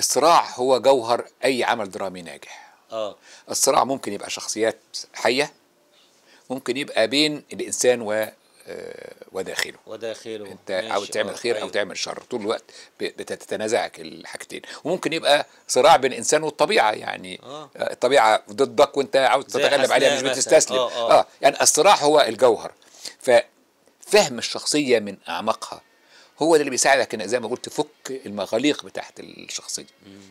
الصراع هو جوهر اي عمل درامي ناجح اه الصراع ممكن يبقى شخصيات حيه ممكن يبقى بين الانسان و آه، وداخله وداخله انت او تعمل آه، خير او أيوه. تعمل شر طول الوقت بتتنازعك الحاجتين وممكن يبقى صراع بين الانسان والطبيعه يعني آه. آه. الطبيعه ضدك وانت عاوز تتغلب عليها مش بتستسلم آه, آه. اه يعني الصراع هو الجوهر ففهم الشخصيه من اعماقها هو ده اللي بيساعدك ان زي ما قلت تفك المغاليق بتاعت الشخصيه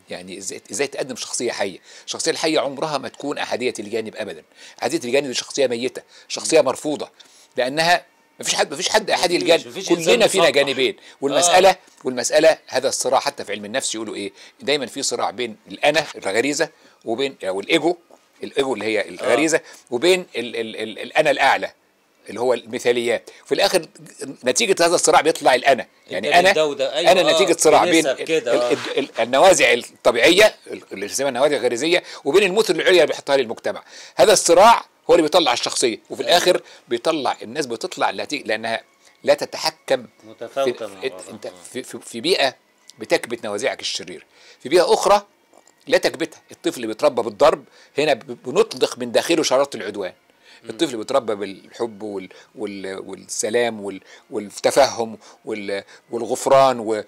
يعني ازاي ازاي تقدم شخصيه حيه الشخصيه الحيه عمرها ما تكون احاديه الجانب ابدا احاديه الجانب دي شخصيه ميته شخصيه مرفوضه لانها مفيش حد مفيش حد احادي الجانب كلنا فينا جانبين والمساله آه. والمساله هذا الصراع حتى في علم النفس يقولوا ايه دايما في صراع بين الانا الغريزه وبين او الايجو الايجو اللي هي الغريزه آه. وبين الـ الـ الـ الانا الاعلى اللي هو المثاليات في الاخر نتيجه هذا الصراع بيطلع الانا يعني انا أيوة انا آه نتيجه صراع بين آه. النوازع الطبيعيه اللي بنسميها النوازع الغريزيه وبين المثل العليا اللي بيحطها للمجتمع هذا الصراع هو اللي بيطلع الشخصيه وفي أيوة. الاخر بيطلع الناس بتطلع لانها لا تتحكم في, في, في, في بيئه بتكبت نوازعك الشريره في بيئه اخرى لا تكبتها الطفل اللي بيتربى بالضرب هنا بنطلق من داخله شراره العدوان الطفل بيتربى بالحب والسلام والتفهم والغفران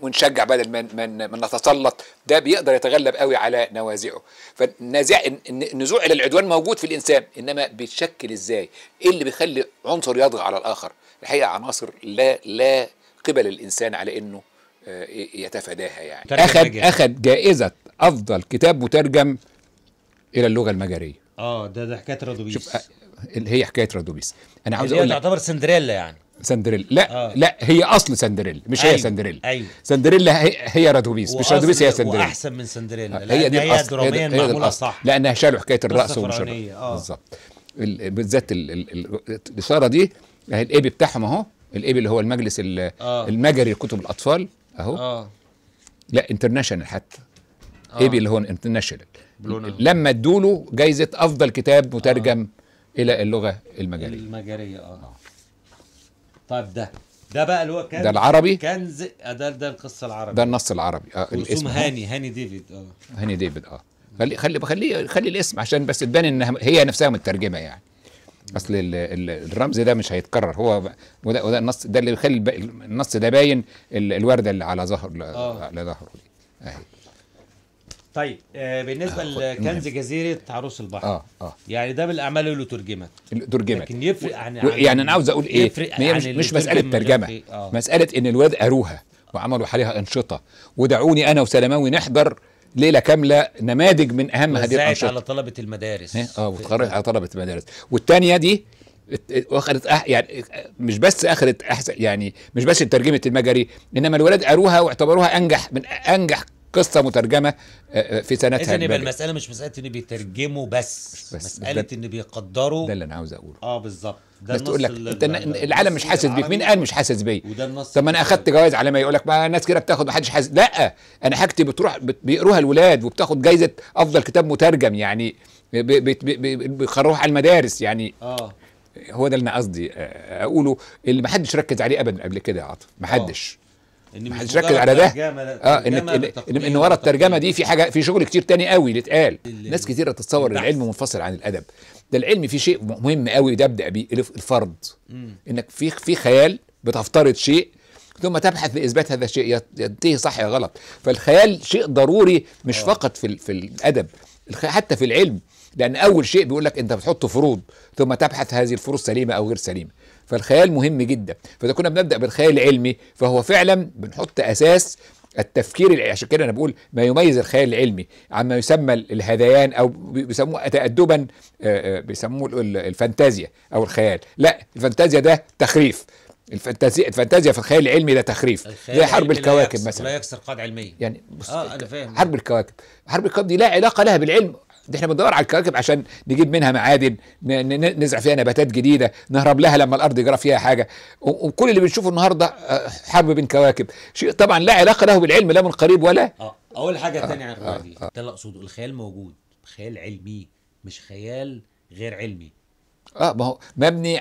ونشجع بدل ما نتسلط ده بيقدر يتغلب قوي على نوازعه فالنزاع النزوع الى العدوان موجود في الانسان انما بيتشكل ازاي ايه اللي بيخلي عنصر يطغى على الاخر الحقيقه عناصر لا لا قبل الانسان على انه آه، يتفاداها يعني اخذ اخذ جائزه افضل كتاب مترجم الى اللغه المجريه اه ده ده حكايه رادوبيس شوف اللي هي حكايه رادوبيس انا عاوز اقول تعتبر سندريلا يعني سندريلا لا آه. لا هي اصل سندريلا مش أيوه. هي سندريلا أيوه. سندريلا هي, هي رادوبيس مش رادوبيس هي سندريلا احسن من سندريلا هي دي هي دراميا معموله صح لانها شالوا حكايه الرقص ومش آه. بالظبط بالذات الاشاره دي الايبي بتاعهم اهو الايبي اللي هو المجلس آه. المجري لكتب الاطفال اهو آه. لا انترناشونال حتى آه. هون اللي هو انترناشونال لما ادوا له جايزه افضل كتاب مترجم آه. الى اللغه المجريه المجريه اه طيب ده ده بقى اللي هو كنز ده العربي كنز آه، ده ده القصه العربي ده النص العربي اه الاسم هاني هاني ديفيد اه هاني ديفيد اه خلي خلي خلي خلي الاسم عشان بس تبان ان هي نفسها مترجمه يعني اصل الرمز ده مش هيتكرر هو وده, وده النص ده اللي بيخلي النص ده باين الورده اللي على ظهر آه. على ظهره دي اهي طيب آه بالنسبه آه، لكنز جزيره عروس البحر اه اه يعني ده من الاعمال اللي ترجمت اللي ترجمت لكن يفرق عن, عن يعني انا عاوز اقول ايه يفرق عن مش, مش مساله ترجمه آه. مساله ان الواد قروها وعملوا عليها انشطه ودعوني انا وسلماوي نحضر ليله كامله نماذج من اهم هذه الانشطه على طلبه المدارس إيه؟ اه واتخرجت آه. على طلبه المدارس والثانيه دي واخدت أح... يعني مش بس اخذت احسن يعني مش بس ترجمه المجري انما الولاد قروها واعتبروها انجح من انجح قصه مترجمه آه، آه، في سنتها اذا يبقى المساله مش مساله ان بيترجموا بس, بس مساله ان بيقدروا ده اللي انا عاوز اقوله اه بالظبط ده بس تقول لك العالم مش حاسس بيك مين قال مش حاسس بيا وده النص طب ما انا اخدت جوائز على ما يقول لك ما الناس كده بتاخد ما حدش حاسس لا انا حاجتي بتروح بيقروها الولاد وبتاخد جايزه افضل كتاب مترجم يعني بيخروها على المدارس يعني اه هو ده اللي انا قصدي آه، اقوله اللي ما حدش ركز عليه ابدا قبل كده يا عاطف ما حدش ان محدش ركز على ده اه ان ان, إن ورا الترجمه دي في حاجه في شغل كتير تاني قوي اللي اتقال ناس كتيره تتصور العلم منفصل عن الادب ده العلم فيه شيء مهم قوي ده ابدا بيه الفرض انك في في خيال بتفترض شيء ثم تبحث لاثبات هذا الشيء ينتهي صح يا غلط فالخيال شيء ضروري مش أوه. فقط في في الادب حتى في العلم لان اول شيء بيقول لك انت بتحط فروض ثم تبحث هذه الفروض سليمه او غير سليمه فالخيال مهم جدا فاذا كنا بنبدا بالخيال العلمي فهو فعلا بنحط اساس التفكير عشان كده انا بقول ما يميز الخيال العلمي عما يسمى الهذيان او بيسموه تادبا بيسموه الفانتازيا او الخيال لا الفانتازيا ده تخريف الفانتازيا الفانتازيا في الخيال العلمي ده تخريف زي حرب الكواكب لا مثلا لا يكسر قاعده علميه يعني آه أنا فاهم حرب الكواكب حرب الكواكب دي لا علاقه لها بالعلم ده احنا بندور على الكواكب عشان نجيب منها معادن نزرع فيها نباتات جديده نهرب لها لما الارض يجرى فيها حاجه وكل اللي بنشوفه النهارده آه، حرب بين كواكب شيء طبعا لا علاقه له بالعلم لا من قريب ولا اه اول حاجه آه تانية عن الروايه آه، دي آه. ده اللي اقصده الخيال موجود خيال علمي مش خيال غير علمي اه ما هو مبني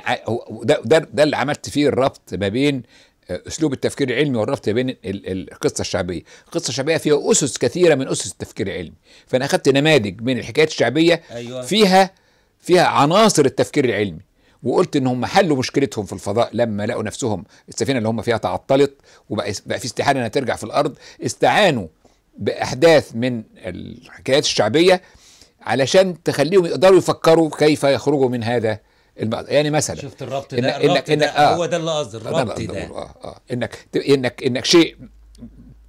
ده ده ده اللي عملت فيه الربط ما بين اسلوب التفكير العلمي والربط بين القصه الشعبيه القصه الشعبيه فيها اسس كثيره من اسس التفكير العلمي فانا اخذت نماذج من الحكايات الشعبيه أيوة. فيها فيها عناصر التفكير العلمي وقلت ان هم حلوا مشكلتهم في الفضاء لما لقوا نفسهم السفينه اللي هم فيها تعطلت وبقى في استحاله انها ترجع في الارض استعانوا باحداث من الحكايات الشعبيه علشان تخليهم يقدروا يفكروا كيف يخرجوا من هذا يعني مثلا شفت الربط ده إنك الربط إنك ده آه هو ده اللي قصدي آه، الربط ده, نعم، ده. ده. آه آه. إنك إنك إنك شيء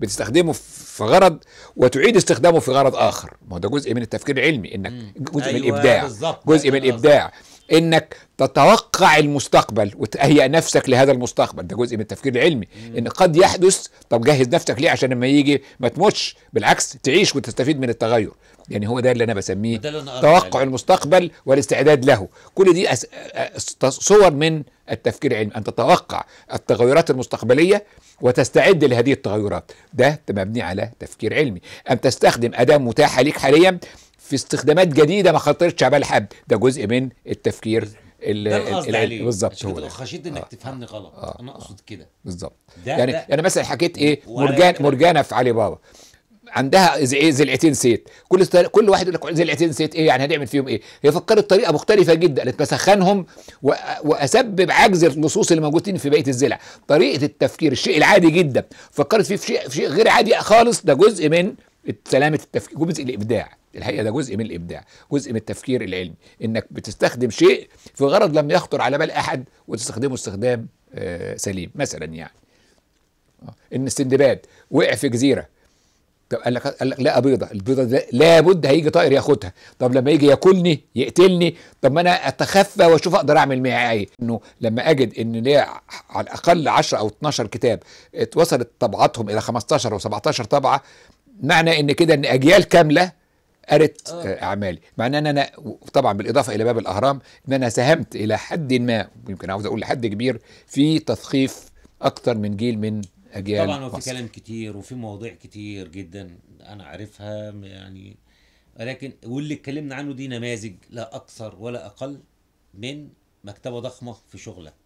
بتستخدمه في غرض وتعيد استخدامه في غرض اخر ما هو ده جزء من التفكير العلمي انك أيوة، جزء أيوة من الابداع جزء من الابداع انك تتوقع المستقبل وتهيئ نفسك لهذا المستقبل ده جزء من التفكير العلمي ان قد يحدث طب جهز نفسك ليه عشان لما يجي ما تموتش بالعكس تعيش وتستفيد من التغير يعني هو ده اللي انا بسميه توقع يعني. المستقبل والاستعداد له كل دي صور من التفكير العلمي ان تتوقع التغيرات المستقبليه وتستعد لهذه التغيرات ده مبني على تفكير علمي ان تستخدم اداه متاحه ليك حاليا في استخدامات جديده ما خطرتش على بال حد ده جزء من التفكير بالظبط هو خشيت انك آه. تفهمني غلط آه. انا اقصد كده بالظبط يعني ده. انا مثلا حكيت ايه مرجان مرجانه في علي بابا عندها ايه زلعتين سيت كل استر... كل واحد يقول لك زلعتين سيت ايه يعني هنعمل فيهم ايه هي فكرت بطريقه مختلفه جدا قالت و... واسبب عجز اللصوص اللي موجودين في بقيه الزلع طريقه التفكير الشيء العادي جدا فكرت فيه في شيء في شيء غير عادي خالص ده جزء من سلامه التفكير جزء الابداع الحقيقه ده جزء من الابداع جزء من التفكير العلمي انك بتستخدم شيء في غرض لم يخطر على بال احد وتستخدمه استخدام آه، سليم مثلا يعني آه، ان السندباد وقع في جزيره طب قال لك قال لك لقى بيضه البيضه دي لابد هيجي طائر ياخدها طب لما يجي ياكلني يقتلني طب ما انا اتخفى واشوف اقدر اعمل معاه ايه انه لما اجد ان ليا على الاقل 10 او 12 كتاب اتوصلت طبعاتهم الى 15 و17 طبعه معنى ان كده ان اجيال كامله قرت آه. آه، اعمالي معناه ان انا طبعا بالاضافه الى باب الاهرام ان انا ساهمت الى حد ما يمكن عاوز اقول لحد كبير في تثقيف اكتر من جيل من اجيال طبعا وفي كلام كتير وفي مواضيع كتير جدا انا عارفها يعني ولكن واللي اتكلمنا عنه دي نماذج لا اكثر ولا اقل من مكتبه ضخمه في شغلك